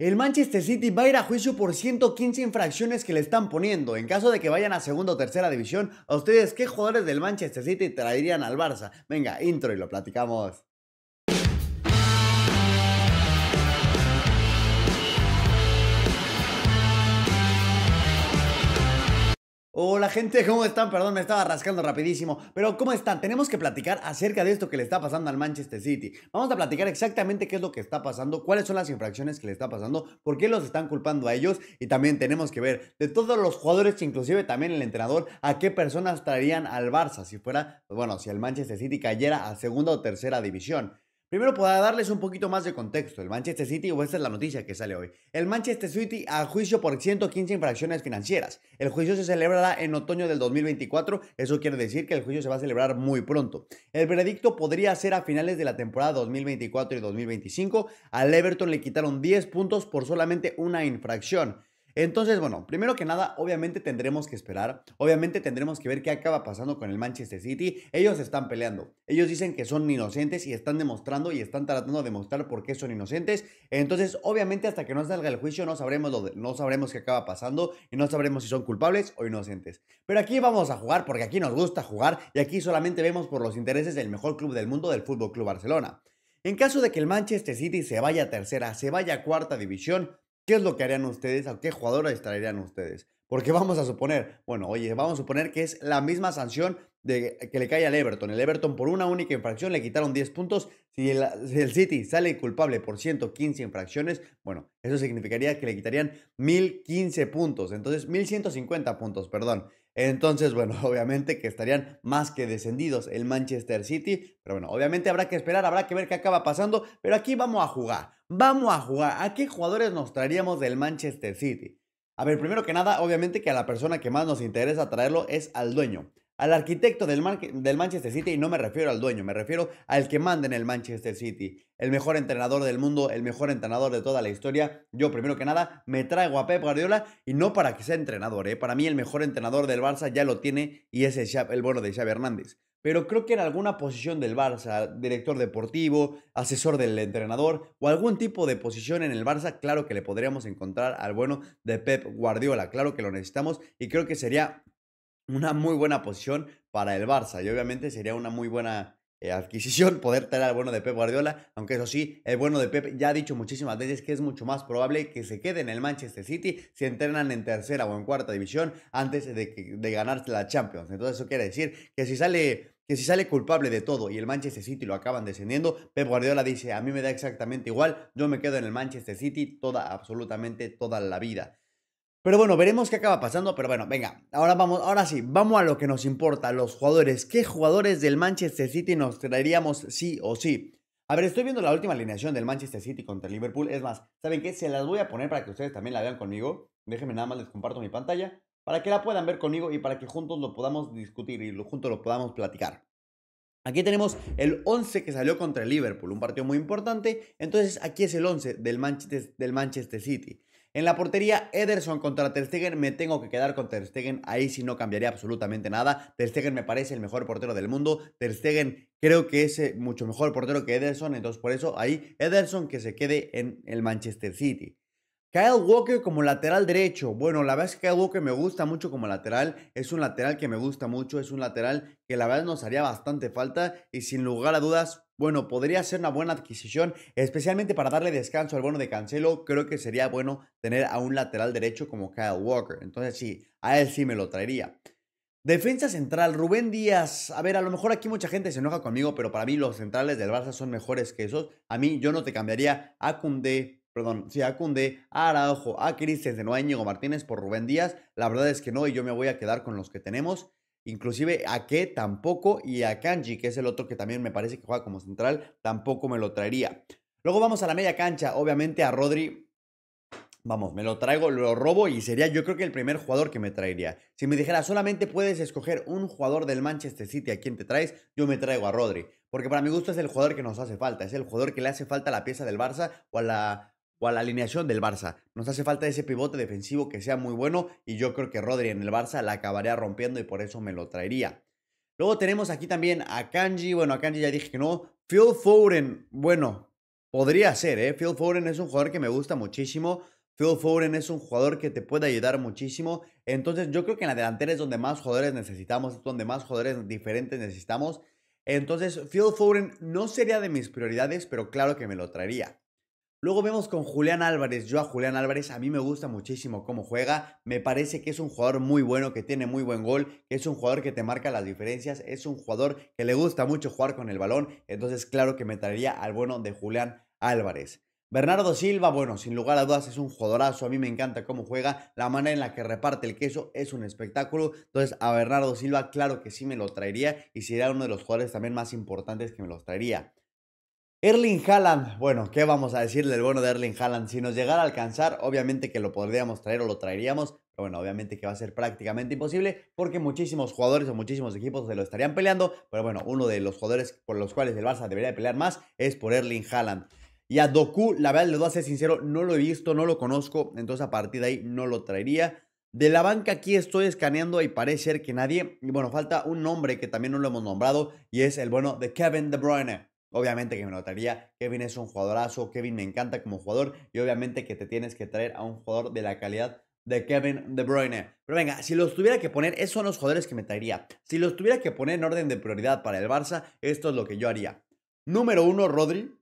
El Manchester City va a ir a juicio por 115 infracciones que le están poniendo. En caso de que vayan a segunda o tercera división, ¿a ustedes qué jugadores del Manchester City traerían al Barça? Venga, intro y lo platicamos. Hola gente, ¿cómo están? Perdón, me estaba rascando rapidísimo, pero ¿cómo están? Tenemos que platicar acerca de esto que le está pasando al Manchester City. Vamos a platicar exactamente qué es lo que está pasando, cuáles son las infracciones que le está pasando, por qué los están culpando a ellos y también tenemos que ver de todos los jugadores, inclusive también el entrenador, a qué personas traerían al Barça si fuera, pues bueno, si el Manchester City cayera a segunda o tercera división. Primero, para darles un poquito más de contexto, el Manchester City, o esta es la noticia que sale hoy, el Manchester City a juicio por 115 infracciones financieras. El juicio se celebrará en otoño del 2024, eso quiere decir que el juicio se va a celebrar muy pronto. El veredicto podría ser a finales de la temporada 2024 y 2025. Al Everton le quitaron 10 puntos por solamente una infracción. Entonces, bueno, primero que nada, obviamente tendremos que esperar, obviamente tendremos que ver qué acaba pasando con el Manchester City. Ellos están peleando, ellos dicen que son inocentes y están demostrando y están tratando de demostrar por qué son inocentes. Entonces, obviamente, hasta que no salga el juicio, no sabremos, no sabremos qué acaba pasando y no sabremos si son culpables o inocentes. Pero aquí vamos a jugar porque aquí nos gusta jugar y aquí solamente vemos por los intereses del mejor club del mundo, del Fútbol Club Barcelona. En caso de que el Manchester City se vaya a tercera, se vaya a cuarta división, ¿Qué es lo que harían ustedes? ¿A qué jugadores traerían ustedes? Porque vamos a suponer, bueno, oye, vamos a suponer que es la misma sanción de, que le cae al Everton. El Everton por una única infracción le quitaron 10 puntos. Si el, si el, City sale culpable por 115 infracciones, bueno, eso significaría que le quitarían 1015 puntos. Entonces, 1150 puntos, perdón. Entonces, bueno, obviamente que estarían más que descendidos el Manchester City, pero bueno, obviamente habrá que esperar, habrá que ver qué acaba pasando, pero aquí vamos a jugar, vamos a jugar, ¿a qué jugadores nos traeríamos del Manchester City? A ver, primero que nada, obviamente que a la persona que más nos interesa traerlo es al dueño, al arquitecto del, Manchester City, y no me refiero al dueño, me refiero al que manda en el Manchester City, el mejor entrenador del mundo, el mejor entrenador de toda la historia. Yo, primero que nada, me traigo a Pep Guardiola y no para que sea entrenador, ¿eh? para mí el mejor entrenador del Barça ya lo tiene y es el, el bueno de Xavi Hernández. Pero creo que en alguna posición del Barça, director deportivo, asesor del entrenador o algún tipo de posición en el Barça, claro que le podríamos encontrar al bueno de Pep Guardiola, claro que lo necesitamos y creo que sería una muy buena posición para el Barça y obviamente sería una muy buena eh, adquisición poder tener al bueno de Pep Guardiola, aunque eso sí, el bueno de Pep ya ha dicho muchísimas veces que es mucho más probable que se quede en el Manchester City si entrenan en tercera o en cuarta división antes de, de ganarse la Champions. Entonces eso quiere decir que si sale que si sale culpable de todo y el Manchester City lo acaban descendiendo, Pep Guardiola dice, a mí me da exactamente igual, yo me quedo en el Manchester City toda, absolutamente toda la vida. Pero bueno, veremos qué acaba pasando. Pero bueno, venga, ahora vamos, ahora sí, vamos a lo que nos importa, los jugadores. ¿Qué jugadores del Manchester City nos traeríamos sí o sí? A ver, estoy viendo la última alineación del Manchester City contra el Liverpool. Es más, ¿saben qué? Se las voy a poner para que ustedes también la vean conmigo. Déjenme nada más les comparto mi pantalla para que la puedan ver conmigo y para que juntos lo podamos discutir y juntos lo podamos platicar. Aquí tenemos el 11 que salió contra el Liverpool, un partido muy importante. Entonces aquí es el 11 del del Manchester City. En la portería, Ederson contra Ter Stegen, me tengo que quedar con Ter Stegen, ahí sí no cambiaría absolutamente nada. Ter Stegen me parece el mejor portero del mundo, Ter Stegen creo que es eh, mucho mejor portero que Ederson, entonces por eso ahí Ederson que se quede en el Manchester City. Kyle Walker como lateral derecho. Bueno, la verdad es que Kyle Walker me gusta mucho como lateral. Es un lateral que me gusta mucho. Es un lateral que la verdad nos haría bastante falta. Y sin lugar a dudas, bueno, podría ser una buena adquisición, especialmente para darle descanso al bono de Cancelo. Creo que sería bueno tener a un lateral derecho como Kyle Walker. Entonces sí, a él sí me lo traería. Defensa central, Rubén Díaz. A ver, a lo mejor aquí mucha gente se enoja conmigo, pero para mí los centrales del Barça son mejores que esos. A mí yo no te cambiaría a Cundé, perdón, sí, a Cundé, a Araujo, a Cristian de a Íñigo Martínez por Rubén Díaz. La verdad es que no, y yo me voy a quedar con los que tenemos. Inclusive a Ke tampoco y a Kanji, que es el otro que también me parece que juega como central, tampoco me lo traería. Luego vamos a la media cancha, obviamente a Rodri, vamos, me lo traigo, lo robo y sería yo creo que el primer jugador que me traería. Si me dijera solamente puedes escoger un jugador del Manchester City a quien te traes, yo me traigo a Rodri. Porque para mi gusto es el jugador que nos hace falta, es el jugador que le hace falta la pieza del Barça o a la o a la alineación del Barça. Nos hace falta ese pivote defensivo que sea muy bueno y yo creo que Rodri en el Barça la acabaría rompiendo y por eso me lo traería. Luego tenemos aquí también a Kanji, bueno, a Kanji ya dije que no. Phil Foden, bueno, podría ser, ¿eh? Phil Foden es un jugador que me gusta muchísimo. Phil Foden es un jugador que te puede ayudar muchísimo. Entonces yo creo que en la delantera es donde más jugadores necesitamos, es donde más jugadores diferentes necesitamos. Entonces Phil Foden no sería de mis prioridades, pero claro que me lo traería. Luego vemos con Julián Álvarez. Yo a Julián Álvarez a mí me gusta muchísimo cómo juega. Me parece que es un jugador muy bueno, que tiene muy buen gol, que es un jugador que te marca las diferencias, es un jugador que le gusta mucho jugar con el balón. Entonces, claro que me traería al bueno de Julián Álvarez. Bernardo Silva, bueno, sin lugar a dudas es un jugadorazo, a mí me encanta cómo juega, la manera en la que reparte el queso es un espectáculo, entonces a Bernardo Silva claro que sí me lo traería y sería uno de los jugadores también más importantes que me los traería. Erling Haaland, bueno, ¿qué vamos a decirle del bueno de Erling Haaland? Si nos llegara a alcanzar, obviamente que lo podríamos traer o lo traeríamos, pero bueno, obviamente que va a ser prácticamente imposible porque muchísimos jugadores o muchísimos equipos se lo estarían peleando, pero bueno, uno de los jugadores por los cuales el Barça debería pelear más es por Erling Haaland. Y a Doku, la verdad, le voy a ser sincero, no lo he visto, no lo conozco, entonces a partir de ahí no lo traería. De la banca aquí estoy escaneando y parece ser que nadie, y bueno, falta un nombre que también no lo hemos nombrado y es el bueno de Kevin De Bruyne. Obviamente que me notaría, Kevin es un jugadorazo, Kevin me encanta como jugador y obviamente que te tienes que traer a un jugador de la calidad de Kevin De Bruyne. Pero venga, si los tuviera que poner, esos son los jugadores que me traería. Si los tuviera que poner en orden de prioridad para el Barça, esto es lo que yo haría. Número uno, Rodri.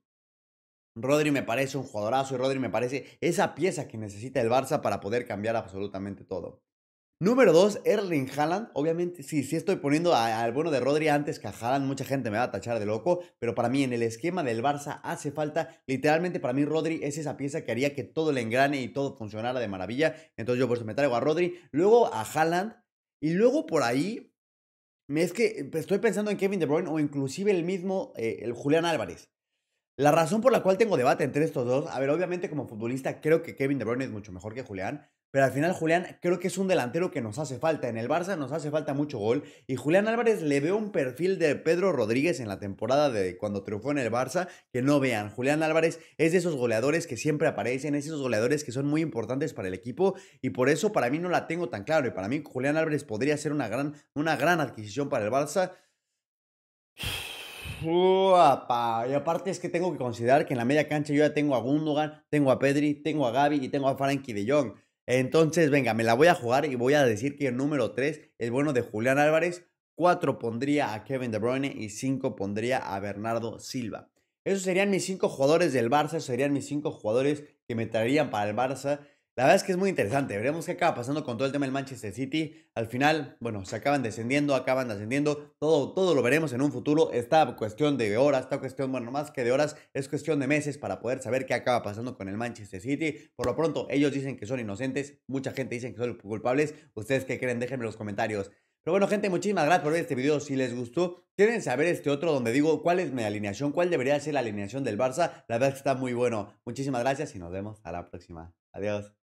Rodri me parece un jugadorazo y Rodri me parece esa pieza que necesita el Barça para poder cambiar absolutamente todo. Número 2, Erling Haaland. Obviamente, sí, sí estoy poniendo al bueno de Rodri antes que a Haaland. Mucha gente me va a tachar de loco, pero para mí en el esquema del Barça hace falta. Literalmente, para mí Rodri es esa pieza que haría que todo le engrane y todo funcionara de maravilla. Entonces yo por me traigo a Rodri, luego a Haaland y luego por ahí... Es que eh, pues, estoy pensando en Kevin De Bruyne o inclusive el mismo eh, el Julián Álvarez. La razón por la cual tengo debate entre estos dos, a ver, obviamente como futbolista creo que Kevin De Bruyne es mucho mejor que Julián, pero al final Julián creo que es un delantero que nos hace falta. En el Barça nos hace falta mucho gol. Y Julián Álvarez le veo un perfil de Pedro Rodríguez en la temporada de cuando triunfó en el Barça que no vean. Julián Álvarez es de esos goleadores que siempre aparecen, es de esos goleadores que son muy importantes para el equipo. Y por eso para mí no la tengo tan clara, Y para mí Julián Álvarez podría ser una gran, una gran adquisición para el Barça. Y aparte es que tengo que considerar que en la media cancha yo ya tengo a Gundogan, tengo a Pedri, tengo a Gaby y tengo a Frankie de Jong. Entonces, venga, me la voy a jugar y voy a decir que el número 3 es bueno de Julián Álvarez, 4 pondría a Kevin De Bruyne y 5 pondría a Bernardo Silva. Esos serían mis 5 jugadores del Barça, serían mis 5 jugadores que me traerían para el Barça. La verdad es que es muy interesante. Veremos qué acaba pasando con todo el tema del Manchester City. Al final, bueno, se acaban descendiendo, acaban ascendiendo. Todo, todo lo veremos en un futuro. Está cuestión de horas, está cuestión, bueno, más que de horas, es cuestión de meses para poder saber qué acaba pasando con el Manchester City. Por lo pronto, ellos dicen que son inocentes. Mucha gente dice que son culpables. ¿Ustedes qué creen? Déjenme en los comentarios. Pero bueno, gente, muchísimas gracias por ver este video. Si les gustó, quieren saber este otro donde digo cuál es mi alineación, cuál debería ser la alineación del Barça. La verdad es que está muy bueno. Muchísimas gracias y nos vemos a la próxima. Adiós.